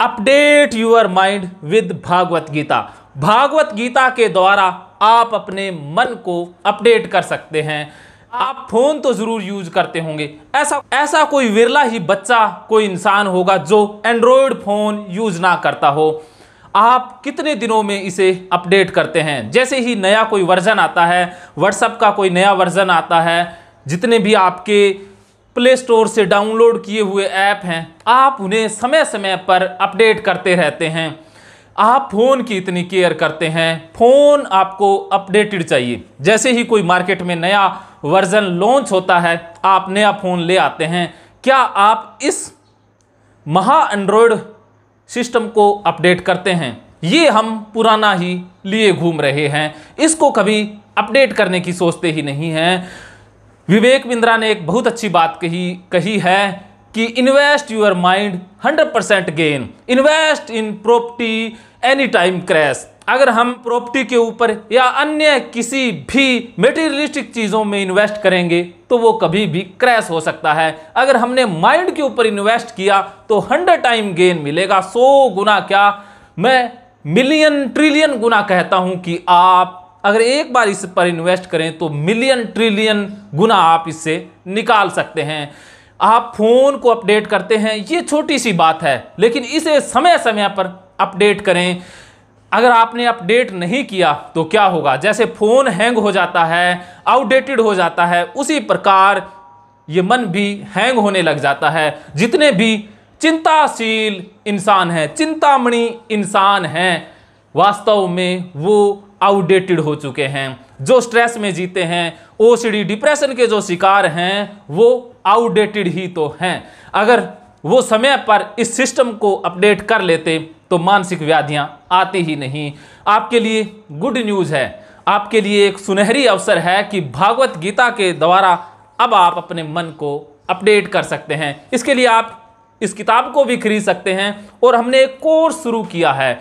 update your mind with Bhagavad Gita Bhagavad Gita के द्वारा आप अपने मन को अपडेट कर सकते हैं आप फोन तो ज़रूर यूज करते होंगे ऐसा ऐसा कोई विरला ही बच्चा कोई इंसान होगा जो एंड्रॉयड फ़ोन यूज ना करता हो आप कितने दिनों में इसे अपडेट करते हैं जैसे ही नया कोई वर्ज़न आता है व्हाट्सअप का कोई नया वर्ज़न आता है जितने भी आपके प्ले स्टोर से डाउनलोड किए हुए ऐप हैं आप उन्हें समय समय पर अपडेट करते रहते हैं आप फ़ोन की इतनी केयर करते हैं फ़ोन आपको अपडेटेड चाहिए जैसे ही कोई मार्केट में नया वर्ज़न लॉन्च होता है आप नया फ़ोन ले आते हैं क्या आप इस महा एंड्रॉयड सिस्टम को अपडेट करते हैं ये हम पुराना ही लिए घूम रहे हैं इसको कभी अपडेट करने की सोचते ही नहीं हैं विवेक बिंद्रा ने एक बहुत अच्छी बात कही कही है कि invest your mind 100 percent gain invest in property any time crash अगर हम प्रॉपर्टी के ऊपर या अन्य किसी भी मेटेरियलिस्टिक चीज़ों में इन्वेस्ट करेंगे तो वो कभी भी क्रैश हो सकता है अगर हमने माइंड के ऊपर इन्वेस्ट किया तो हंड्रेड टाइम गेन मिलेगा सौ गुना क्या मैं मिलियन ट्रिलियन गुना कहता हूँ कि आप अगर एक बार इस पर इन्वेस्ट करें तो मिलियन ट्रिलियन गुना आप इससे निकाल सकते हैं आप फ़ोन को अपडेट करते हैं ये छोटी सी बात है लेकिन इसे समय समय पर अपडेट करें अगर आपने अपडेट नहीं किया तो क्या होगा जैसे फ़ोन हैंग हो जाता है आउटडेटेड हो जाता है उसी प्रकार ये मन भी हैंग होने लग जाता है जितने भी चिंताशील इंसान हैं चिंतामणि इंसान हैं वास्तव में वो आउटडेटेड हो चुके हैं जो स्ट्रेस में जीते हैं ओसीडी डिप्रेशन के जो शिकार हैं वो आउटडेटेड ही तो हैं अगर वो समय पर इस सिस्टम को अपडेट कर लेते तो मानसिक व्याधियां आती ही नहीं आपके लिए गुड न्यूज़ है आपके लिए एक सुनहरी अवसर है कि भागवत गीता के द्वारा अब आप अपने मन को अपडेट कर सकते हैं इसके लिए आप इस किताब को भी खरीद सकते हैं और हमने एक कोर्स शुरू किया है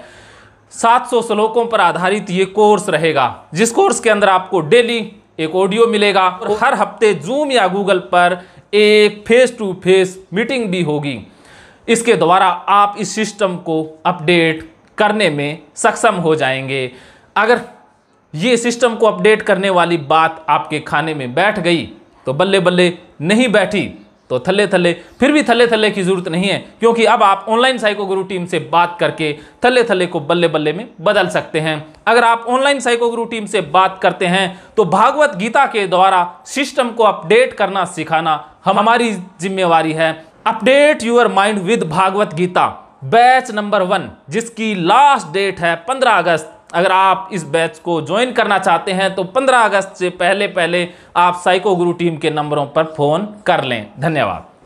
700 श्लोकों पर आधारित ये कोर्स रहेगा जिस कोर्स के अंदर आपको डेली एक ऑडियो मिलेगा और हर हफ्ते जूम या गूगल पर एक फेस टू फेस मीटिंग भी होगी इसके द्वारा आप इस सिस्टम को अपडेट करने में सक्षम हो जाएंगे अगर ये सिस्टम को अपडेट करने वाली बात आपके खाने में बैठ गई तो बल्ले बल्ले नहीं बैठी तो थल्ले थल्ले फिर भी थल्ले थल्ले की ज़रूरत नहीं है क्योंकि अब आप ऑनलाइन साइको गुरु टीम से बात करके थल्ले थल्ले को बल्ले बल्ले में बदल सकते हैं अगर आप ऑनलाइन साइको गुरु टीम से बात करते हैं तो भागवत गीता के द्वारा सिस्टम को अपडेट करना सिखाना हम हमारी जिम्मेवारी है update your mind with Bhagavad Gita batch number one जिसकी लास्ट डेट है पंद्रह अगस्त अगर आप इस बैच को ज्वाइन करना चाहते हैं तो 15 अगस्त से पहले पहले आप साइको गुरु टीम के नंबरों पर फ़ोन कर लें धन्यवाद